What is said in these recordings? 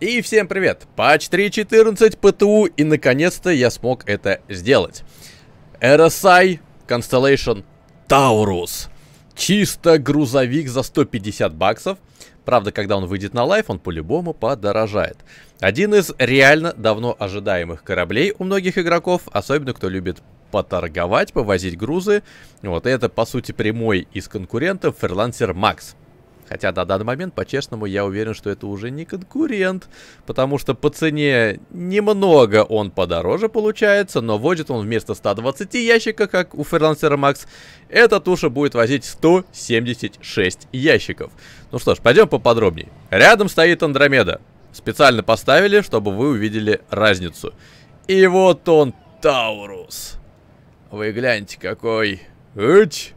И всем привет! Патч 3.14 ПТУ, и наконец-то я смог это сделать. RSI Constellation Taurus. Чисто грузовик за 150 баксов. Правда, когда он выйдет на лайф, он по-любому подорожает. Один из реально давно ожидаемых кораблей у многих игроков, особенно кто любит поторговать, повозить грузы. Вот это, по сути, прямой из конкурентов Freelancer Max. Хотя на данный момент, по-честному, я уверен, что это уже не конкурент, потому что по цене немного он подороже получается, но возит он вместо 120 ящика, как у Фрилансера Макс, эта туша будет возить 176 ящиков. Ну что ж, пойдем поподробнее. Рядом стоит Андромеда. Специально поставили, чтобы вы увидели разницу. И вот он, Таурус. Вы гляньте, какой... Эть!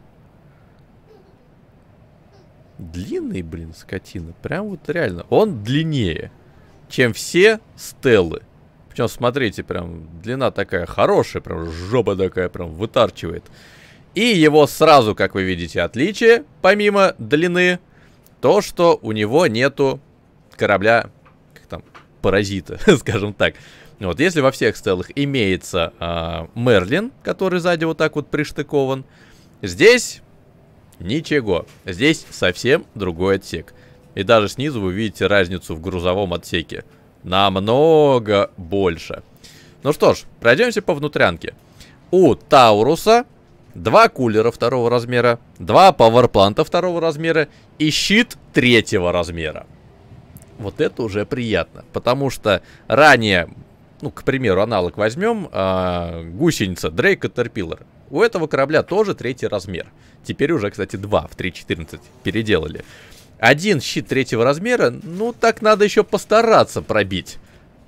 Длинный, блин, скотина. Прям вот реально. Он длиннее, чем все стелы. Причем, смотрите, прям длина такая хорошая, прям жопа такая прям вытарчивает. И его сразу, как вы видите, отличие, помимо длины, то, что у него нету корабля, как там, паразита, скажем так. Вот, если во всех стелах имеется э, Мерлин, который сзади вот так вот приштыкован, здесь Ничего. Здесь совсем другой отсек. И даже снизу вы видите разницу в грузовом отсеке. Намного больше. Ну что ж, пройдемся по внутрянке. У Тауруса два кулера второго размера, два пауэрпланта второго размера и щит третьего размера. Вот это уже приятно, потому что ранее ну, к примеру, аналог возьмем, э, гусеница Дрейк Катерпиллер. У этого корабля тоже третий размер. Теперь уже, кстати, два в 3.14 переделали. Один щит третьего размера, ну так надо еще постараться пробить.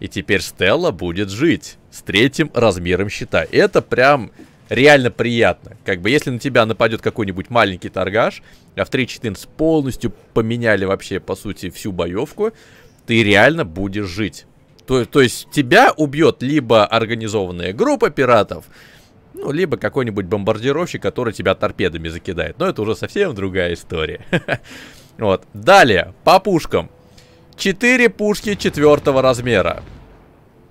И теперь Стелла будет жить с третьим размером щита. Это прям реально приятно. Как бы если на тебя нападет какой-нибудь маленький торгаш, а в 3.14 полностью поменяли вообще, по сути, всю боевку, ты реально будешь жить. То, то есть тебя убьет либо организованная группа пиратов, ну, либо какой-нибудь бомбардировщик, который тебя торпедами закидает. Но это уже совсем другая история. Вот. Далее, по пушкам. Четыре пушки четвертого размера.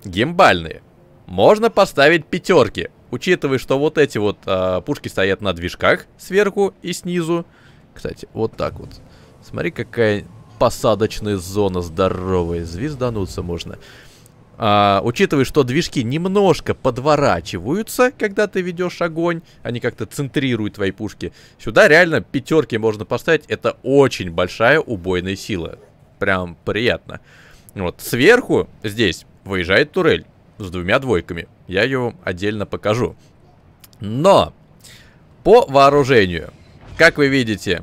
Гимбальные. Можно поставить пятерки. Учитывая, что вот эти вот э, пушки стоят на движках сверху и снизу. Кстати, вот так вот. Смотри, какая посадочная зона здоровая, звездануться можно. А, учитывая, что движки немножко подворачиваются, когда ты ведешь огонь, они как-то центрируют твои пушки. Сюда реально пятерки можно поставить, это очень большая убойная сила. Прям приятно. Вот, сверху здесь выезжает турель с двумя двойками. Я ее вам отдельно покажу. Но по вооружению, как вы видите,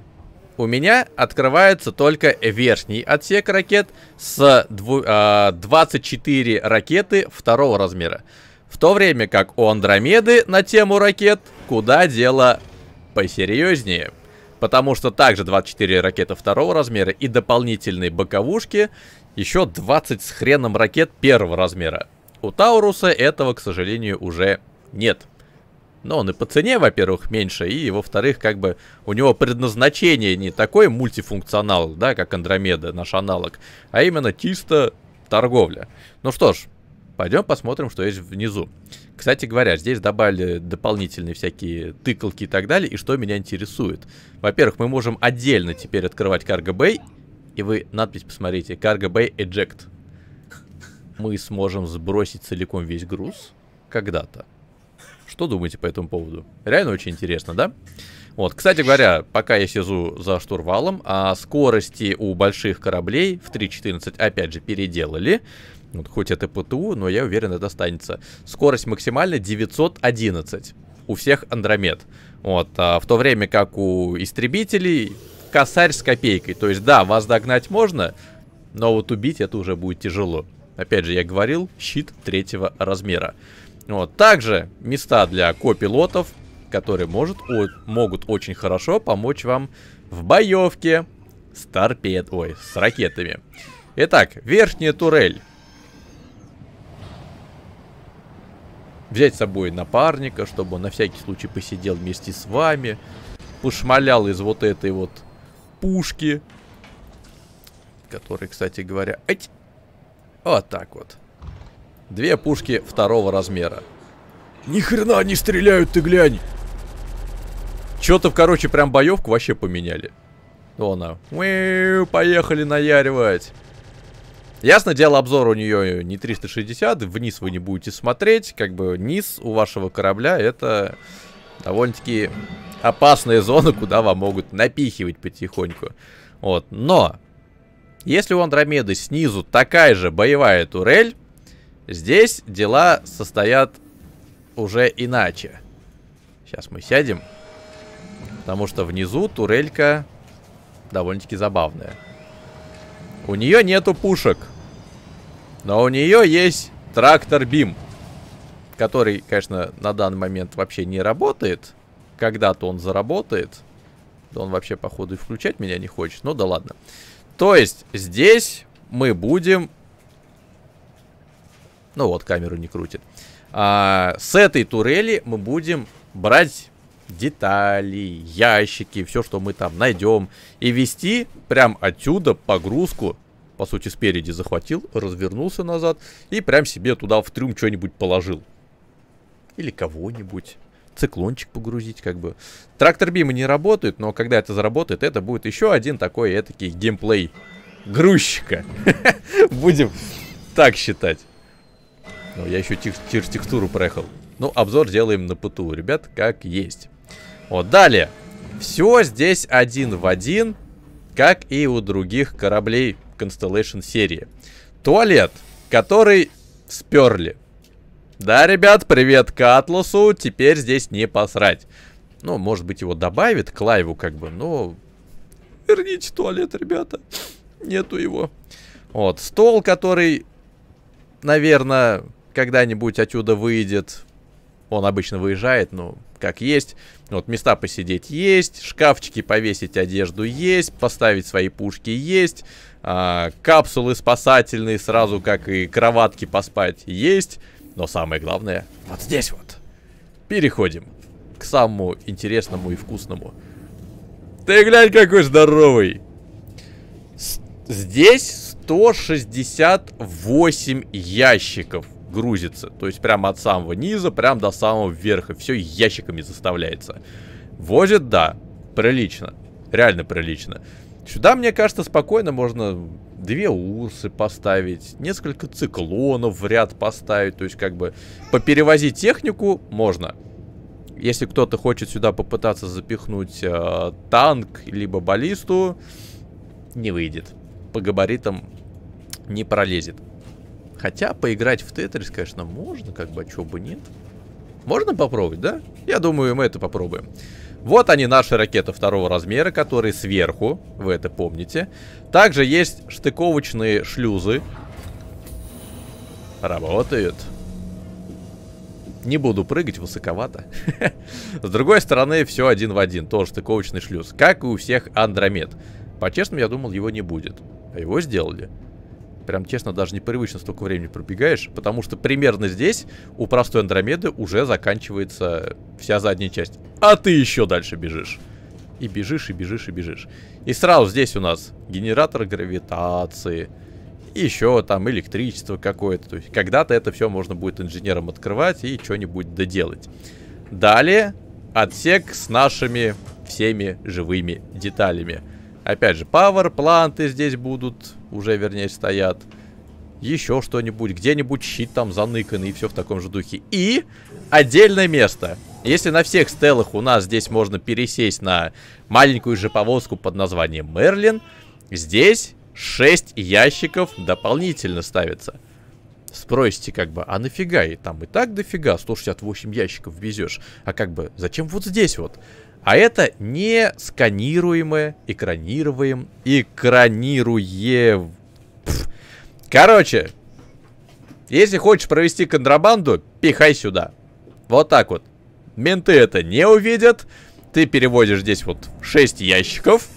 у меня открывается только верхний отсек ракет с дву, э, а, 24 ракеты второго размера. В то время как у Андромеды на тему ракет куда дело посерьезнее. Потому что также 24 ракеты второго размера и дополнительные боковушки, еще 20 с хреном ракет первого размера. У Тауруса этого, к сожалению, уже нет. Но ну, он и по цене, во-первых, меньше, и, во-вторых, как бы у него предназначение не такой мультифункционал, да, как Андромеда, наш аналог, а именно чисто торговля. Ну что ж, пойдем посмотрим, что есть внизу. Кстати говоря, здесь добавили дополнительные всякие тыкалки и так далее, и что меня интересует. Во-первых, мы можем отдельно теперь открывать Cargo Bay, и вы надпись посмотрите, Cargo Bay Eject. Мы сможем сбросить целиком весь груз когда-то. Что думаете по этому поводу? Реально очень интересно, да? Вот, кстати говоря, пока я сижу за штурвалом, а скорости у больших кораблей в 3.14 опять же переделали. Вот, хоть это ПТУ, но я уверен, это останется. Скорость максимальная 911 у всех Андромед. Вот, а в то время как у истребителей косарь с копейкой. То есть, да, вас догнать можно, но вот убить это уже будет тяжело. Опять же, я говорил, щит третьего размера. Вот. Также места для копилотов, которые может, о, могут очень хорошо помочь вам в боевке с торпед... Ой, с ракетами. Итак, верхняя турель. Взять с собой напарника, чтобы он на всякий случай посидел вместе с вами. Пошмалял из вот этой вот пушки. Который, кстати говоря... Ать! Вот так вот. Две пушки второго размера. Ни хрена не стреляют, ты глянь! Чё-то, короче, прям боевку вообще поменяли. О, она. Поехали наяривать. Ясно дело, обзор у нее не 360, вниз вы не будете смотреть, как бы низ у вашего корабля это довольно-таки опасная зона, куда вам могут напихивать потихоньку. Вот, но если у Андромеды снизу такая же боевая турель, Здесь дела состоят уже иначе. Сейчас мы сядем. Потому что внизу турелька довольно-таки забавная. У нее нету пушек. Но у нее есть трактор Бим. Который, конечно, на данный момент вообще не работает. Когда-то он заработает. Да он вообще, походу, и включать меня не хочет. Ну да ладно. То есть, здесь мы будем ну вот, камеру не крутит. А, с этой турели мы будем брать детали, ящики, все, что мы там найдем. И вести прям отсюда погрузку. По сути, спереди захватил, развернулся назад и прям себе туда в трюм что-нибудь положил. Или кого-нибудь. Циклончик погрузить, как бы. Трактор бима не работают, но когда это заработает, это будет еще один такой этакий геймплей грузчика. Будем так считать. Ну, я еще тир текстуру проехал. Ну, обзор делаем на ПТУ, ребят, как есть. Вот, далее. Все здесь один в один, как и у других кораблей Constellation серии. Туалет, который сперли. Да, ребят, привет к Атласу, теперь здесь не посрать. Ну, может быть, его добавит к лайву, как бы, но... Верните туалет, ребята. Нету его. Вот, стол, который, наверное, когда-нибудь отсюда выйдет. Он обычно выезжает, ну, как есть. Вот места посидеть есть, шкафчики повесить одежду есть, поставить свои пушки есть, а, капсулы спасательные сразу, как и кроватки поспать есть. Но самое главное, вот здесь вот. Переходим к самому интересному и вкусному. Ты глянь, какой здоровый! С здесь 168 ящиков грузится. То есть прямо от самого низа, прям до самого верха. Все ящиками заставляется. Возит, да, прилично. Реально прилично. Сюда, мне кажется, спокойно можно две усы поставить, несколько циклонов в ряд поставить. То есть как бы поперевозить технику можно. Если кто-то хочет сюда попытаться запихнуть э, танк, либо баллисту, не выйдет. По габаритам не пролезет. Хотя поиграть в Тетрис, конечно, можно, как бы, а чего бы нет. Можно попробовать, да? Я думаю, мы это попробуем. Вот они, наши ракеты второго размера, которые сверху, вы это помните. Также есть штыковочные шлюзы. Работают. Не буду прыгать, высоковато. С другой стороны, все один в один. Тоже штыковочный шлюз. Как и у всех Андромед. По-честному, я думал, его не будет. А его сделали. Прям честно, даже непривычно столько времени пробегаешь, потому что примерно здесь у простой Андромеды уже заканчивается вся задняя часть. А ты еще дальше бежишь. И бежишь, и бежишь, и бежишь. И сразу здесь у нас генератор гравитации, еще там электричество какое-то. То есть когда-то это все можно будет инженером открывать и что-нибудь доделать. Далее отсек с нашими всеми живыми деталями. Опять же, пауэр-планты здесь будут, уже, вернее, стоят. Еще что-нибудь, где-нибудь щит там заныканный и все в таком же духе. И отдельное место. Если на всех стелах у нас здесь можно пересесть на маленькую же повозку под названием Мерлин, здесь 6 ящиков дополнительно ставится. Спросите, как бы, а нафига? И там и так дофига, 168 ящиков везешь. А как бы, зачем вот здесь вот? А это не сканируемое, экранируем, экранируем. Пфф. Короче, если хочешь провести контрабанду, пихай сюда. Вот так вот. Менты это не увидят. Ты переводишь здесь вот 6 ящиков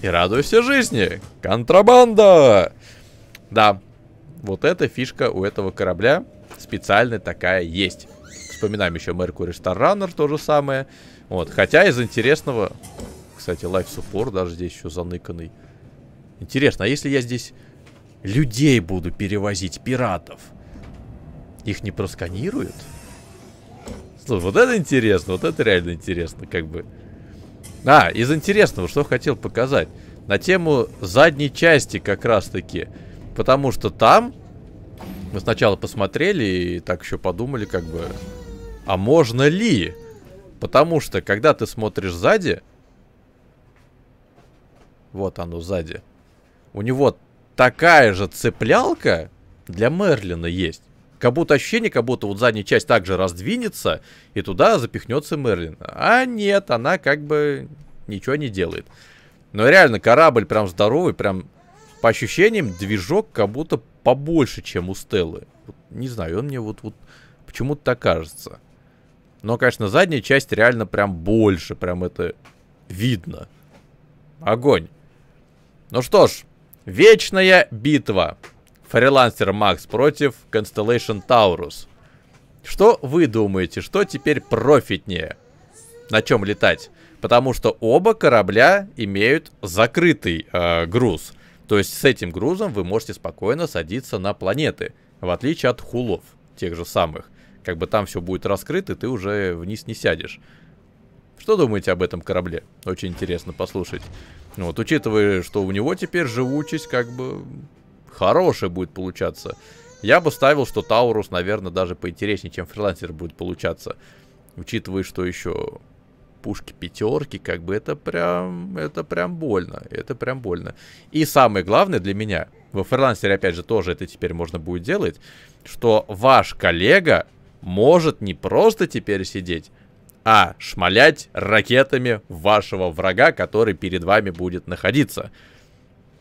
и радуйся жизни. Контрабанда! Да, вот эта фишка у этого корабля специально такая есть. Вспоминаем еще Mercury Star Runner, то же самое. Вот, хотя из интересного... Кстати, лайф суппорт даже здесь еще заныканный. Интересно, а если я здесь людей буду перевозить, пиратов? Их не просканируют? Слушай, вот это интересно, вот это реально интересно, как бы. А, из интересного, что хотел показать. На тему задней части как раз-таки. Потому что там мы сначала посмотрели и так еще подумали, как бы, а можно ли? Потому что, когда ты смотришь сзади, вот оно сзади, у него такая же цеплялка для Мерлина есть. Как будто ощущение, как будто вот задняя часть также раздвинется, и туда запихнется Мерлин. А нет, она как бы ничего не делает. Но реально, корабль прям здоровый, прям по ощущениям движок как будто побольше, чем у Стеллы. не знаю, он мне вот, вот почему-то так кажется. Но, конечно, задняя часть реально прям больше. Прям это видно. Огонь. Ну что ж, вечная битва. Фрилансер Макс против Constellation Taurus. Что вы думаете, что теперь профитнее? На чем летать? Потому что оба корабля имеют закрытый э, груз. То есть с этим грузом вы можете спокойно садиться на планеты. В отличие от хулов, тех же самых как бы там все будет раскрыто, ты уже вниз не сядешь. Что думаете об этом корабле? Очень интересно послушать. Вот, учитывая, что у него теперь живучесть как бы хорошая будет получаться. Я бы ставил, что Таурус, наверное, даже поинтереснее, чем фрилансер будет получаться. Учитывая, что еще пушки пятерки, как бы это прям, это прям больно, это прям больно. И самое главное для меня, во фрилансере, опять же, тоже это теперь можно будет делать, что ваш коллега может не просто теперь сидеть, а шмалять ракетами вашего врага, который перед вами будет находиться.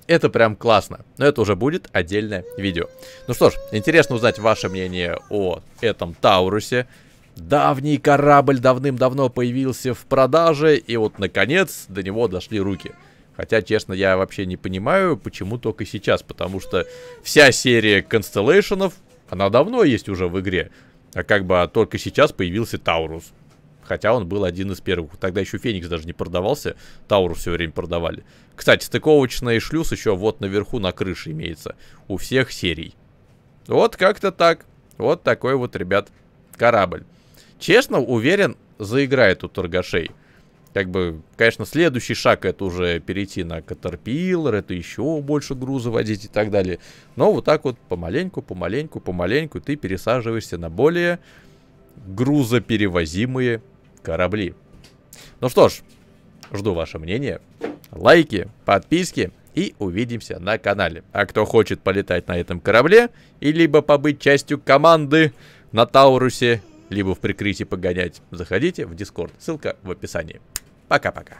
Это прям классно. Но это уже будет отдельное видео. Ну что ж, интересно узнать ваше мнение о этом Таурусе. Давний корабль давным-давно появился в продаже, и вот, наконец, до него дошли руки. Хотя, честно, я вообще не понимаю, почему только сейчас, потому что вся серия констеллейшенов, она давно есть уже в игре. А как бы а только сейчас появился Таурус. Хотя он был один из первых. Тогда еще Феникс даже не продавался. Таурус все время продавали. Кстати, стыковочный шлюз еще вот наверху на крыше имеется. У всех серий. Вот как-то так. Вот такой вот, ребят, корабль. Честно, уверен, заиграет у торгашей как бы, конечно, следующий шаг это уже перейти на Caterpillar, это еще больше груза водить и так далее. Но вот так вот помаленьку, помаленьку, помаленьку ты пересаживаешься на более грузоперевозимые корабли. Ну что ж, жду ваше мнение, лайки, подписки и увидимся на канале. А кто хочет полетать на этом корабле и либо побыть частью команды на Таурусе, либо в прикрытии погонять, заходите в Дискорд. Ссылка в описании. Пока-пока.